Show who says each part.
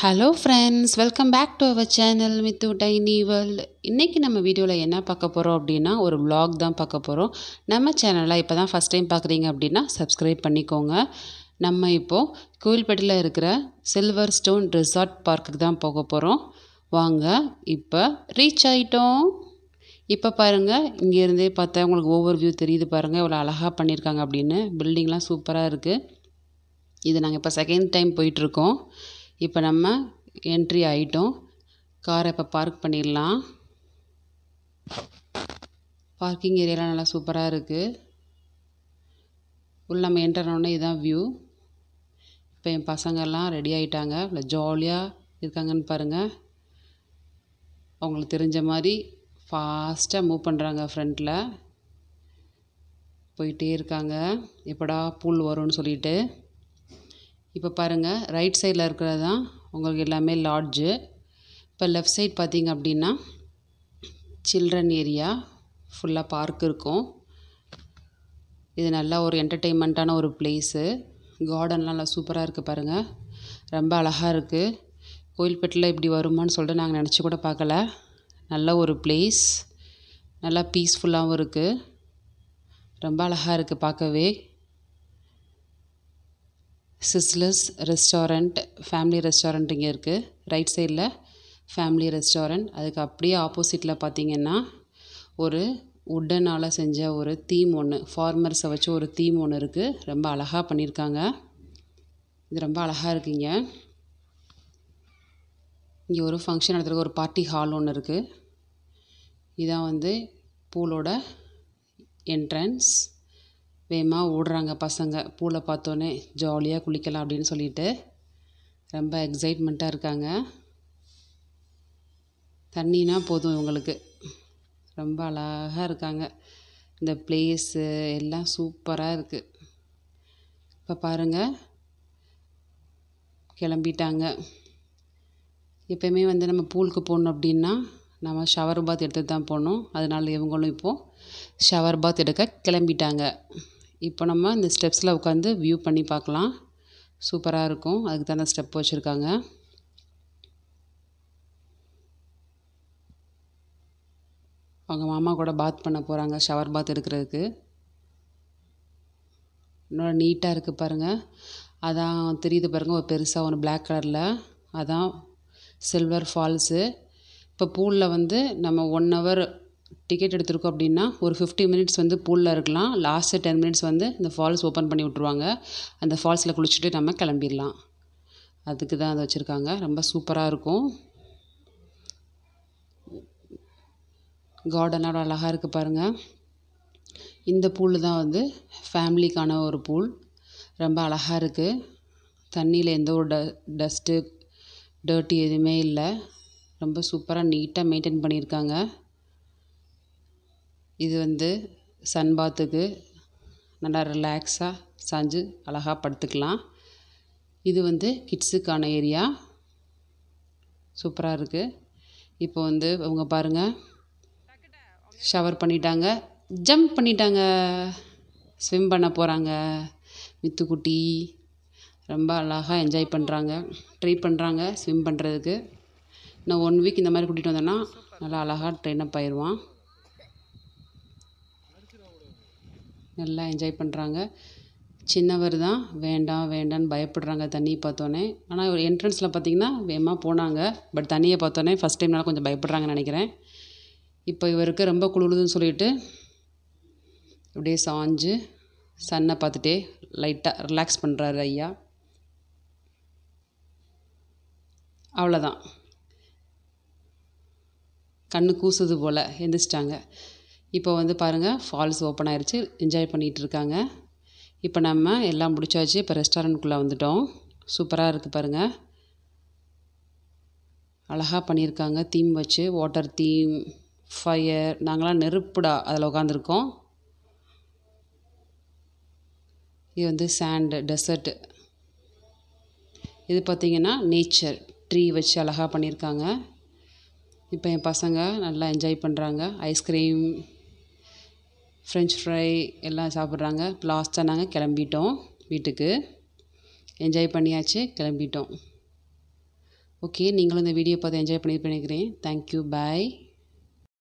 Speaker 1: hello friends welcome back to our channel with tiny world இன்றைக்கி நம்ம வீடியோவில் என்ன பார்க்க போகிறோம் அப்படின்னா ஒரு விளாக் தான் பார்க்க போகிறோம் நம்ம சேனலை இப்போ தான் ஃபஸ்ட் டைம் பார்க்குறீங்க அப்படின்னா சப்ஸ்கிரைப் பண்ணிக்கோங்க நம்ம இப்போது கோயில்பேட்டில் இருக்கிற சில்வர் ஸ்டோன் ரிசார்ட் பார்க்குக்கு தான் போக போகிறோம் வாங்க இப்போ ரீச் ஆகிட்டோம் இப்போ பாருங்கள் இங்கேருந்தே பார்த்தா உங்களுக்கு ஓவர் வியூ தெரியுது பாருங்கள் இவ்வளோ அழகாக பண்ணியிருக்காங்க அப்படின்னு பில்டிங்லாம் சூப்பராக இருக்குது இது நாங்கள் இப்போ செகண்ட் டைம் போயிட்டுருக்கோம் இப்போ நம்ம என்ட்ரி ஆகிட்டோம் காரை இப்போ பார்க் பண்ணிடலாம் பார்க்கிங் ஏரியாலாம் நல்லா சூப்பராக இருக்குது உள்ள நம்ம ஆனோடனே இதுதான் வியூ இப்போ என் பசங்கள்லாம் ரெடி ஆகிட்டாங்க இல்லை ஜாலியாக இருக்காங்கன்னு பாருங்கள் அவங்களுக்கு தெரிஞ்ச மாதிரி ஃபாஸ்ட்டாக மூவ் பண்ணுறாங்க ஃப்ரண்ட்டில் போயிட்டே இருக்காங்க எப்படா பூல் வரும்னு சொல்லிட்டு இப்போ பாருங்கள் ரைட் சைடில் இருக்கிறது தான் உங்களுக்கு எல்லாமே லாட்ஜு இப்போ லெஃப்ட் சைட் பார்த்திங்க அப்படின்னா சில்ட்ரன் ஏரியா ஃபுல்லாக பார்க் இருக்கும் இது நல்லா ஒரு என்டர்டெயின்மெண்ட்டான ஒரு பிளேஸு கார்டன்லாம் நல்லா சூப்பராக இருக்குது பாருங்கள் ரொம்ப அழகாக இருக்குது கோயில்பேட்டில் இப்படி வருமான்னு சொல்லிட்டு நாங்கள் நினச்சி கூட பார்க்கல நல்ல ஒரு பிளேஸ் நல்லா பீஸ்ஃபுல்லாகவும் இருக்குது ரொம்ப அழகாக இருக்குது பார்க்கவே சிஸ்லஸ் ரெஸ்டாரண்ட் ஃபேமிலி ரெஸ்டாரண்ட் இங்கே இருக்குது ரைட் சைடில் ஃபேமிலி ரெஸ்டாரண்ட் அதுக்கு அப்படியே ஆப்போசிட்டில் பார்த்தீங்கன்னா ஒரு உட்டனால் செஞ்ச ஒரு தீம் ஒன்று ஃபார்மர்ஸை வச்சு ஒரு தீம் ஒன்று இருக்குது ரொம்ப அழகாக பண்ணியிருக்காங்க இது ரொம்ப அழகாக இருக்குங்க இங்கே ஒரு ஃபங்க்ஷன் நடத்துகிற ஒரு பார்ட்டி ஹால் ஒன்று இருக்குது இதான் வந்து பூலோட என்ட்ரன்ஸ் வேகமாக ஓடுறாங்க பசங்க பூவில் பார்த்தோன்னே ஜாலியாக குளிக்கலாம் அப்படின்னு சொல்லிட்டு ரொம்ப எக்ஸைட்மெண்ட்டாக இருக்காங்க தண்ணினா போதும் இவங்களுக்கு ரொம்ப அழகாக இருக்காங்க இந்த பிளேஸு எல்லாம் சூப்பராக இருக்குது இப்போ பாருங்கள் கிளம்பிட்டாங்க எப்போயுமே வந்து நம்ம பூலுக்கு போகணும் அப்படின்னா நம்ம ஷவர் பாத் எடுத்து தான் போகணும் அதனால் இவங்களும் இப்போது ஷவர் பாத் எடுக்க கிளம்பிட்டாங்க இப்போ நம்ம இந்த ஸ்டெப்ஸில் உட்காந்து வியூ பண்ணி பார்க்கலாம் சூப்பராக இருக்கும் அதுக்கு தான் ஸ்டெப் வச்சுருக்காங்க அவங்க மாமா கூட பாத் பண்ண போகிறாங்க ஷவர் பாத் எடுக்கிறதுக்கு இன்னொரு நீட்டாக இருக்குது பாருங்கள் அதான் தெரியுது பாருங்கள் ஒரு பெருசாக ஒன்று பிளாக் கலரில் அதான் சில்வர் ஃபால்ஸு இப்போ பூலில் வந்து நம்ம ஒன் ஹவர் டிக்கெட் எடுத்திருக்கோம் அப்படின்னா ஒரு ஃபிஃப்டி மினிட்ஸ் வந்து பூலில் இருக்கலாம் லாஸ்ட்டு டென் மினிட்ஸ் வந்து இந்த ஃபால்ஸ் ஓப்பன் பண்ணி விட்ருவாங்க அந்த ஃபால்ஸில் குளிச்சுட்டு நம்ம கிளம்பிடலாம் அதுக்கு தான் அதை வச்சுருக்காங்க ரொம்ப சூப்பராக இருக்கும் கார்டனோட அழகாக இருக்குது பாருங்கள் இந்த பூல் தான் வந்து ஃபேமிலிக்கான ஒரு பூல் ரொம்ப அழகாக இருக்குது தண்ணியில் எந்த ஒரு ட டஸ்ட்டு டர்ட்டி எதுவுமே இல்லை ரொம்ப சூப்பராக நீட்டாக மெயின்டைன் பண்ணியிருக்காங்க இது வந்து சன் பாத்துக்கு நல்லா ரிலாக்ஸாக சாஞ்சு அழகாக படுத்துக்கலாம் இது வந்து கிட்ஸுக்கான ஏரியா சூப்பராக இருக்குது இப்போ வந்து அவங்க பாருங்கள் ஷவர் பண்ணிட்டாங்க ஜம்ப் பண்ணிட்டாங்க ஸ்விம் பண்ண போகிறாங்க மித்துக்குட்டி ரொம்ப அழகாக என்ஜாய் பண்ணுறாங்க ட்ரை பண்ணுறாங்க ஸ்விம் பண்ணுறதுக்கு இன்னும் ஒன் வீக் இந்த மாதிரி கூட்டிகிட்டு வந்தோன்னா நல்லா அழகாக ட்ரெயின் அப் ஆயிடுவான் நல்லா என்ஜாய் பண்ணுறாங்க சின்னவர் தான் வேண்டாம் வேண்டான்னு பயப்படுறாங்க தண்ணியை பார்த்தோன்னே ஆனால் ஒரு என்ட்ரன்ஸில் பார்த்திங்கன்னா வேகமாக போனாங்க பட் தண்ணியை பார்த்தோன்னே ஃபஸ்ட் டைம்னால கொஞ்சம் பயப்படுறாங்கன்னு நினைக்கிறேன் இப்போ இவருக்கு ரொம்ப குளிருதுன்னு சொல்லிட்டு அப்படியே சாஞ்சு சன்னை பார்த்துட்டே லைட்டாக ரிலாக்ஸ் பண்ணுறாரு ஐயா அவ்வளோதான் கண்ணு கூசுது போல் எந்திரிச்சிட்டாங்க இப்போ வந்து பாருங்கள் ஃபால்ஸ் ஓப்பன் ஆகிடுச்சு என்ஜாய் பண்ணிகிட்டு இருக்காங்க இப்போ நம்ம எல்லாம் முடிச்சாச்சு இப்போ ரெஸ்டாரண்ட்குள்ளே வந்துட்டோம் சூப்பராக இருக்குது பாருங்கள் அழகாக பண்ணியிருக்காங்க தீம் வச்சு வாட்டர் தீம் ஃபயர் நாங்களாம் நெருப்புடா அதில் உட்காந்துருக்கோம் இது வந்து சாண்டு டெசர்ட்டு இது பார்த்திங்கன்னா நேச்சர் ட்ரீ வச்சு அழகாக பண்ணியிருக்காங்க இப்போ என் பசங்க நல்லா என்ஜாய் பண்ணுறாங்க ஐஸ்கிரீம் ஃப்ரெஞ்ச் ஃப்ரை எல்லாம் சாப்பிட்றாங்க லாஸ்ட்டாக நாங்கள் கிளம்பிட்டோம் வீட்டுக்கு என்ஜாய் பண்ணியாச்சு கிளம்பிட்டோம் ஓகே நீங்களும் இந்த வீடியோ பார்த்து என்ஜாய் பண்ணியிருப்பேன் நினைக்கிறேன் தேங்க்யூ பாய்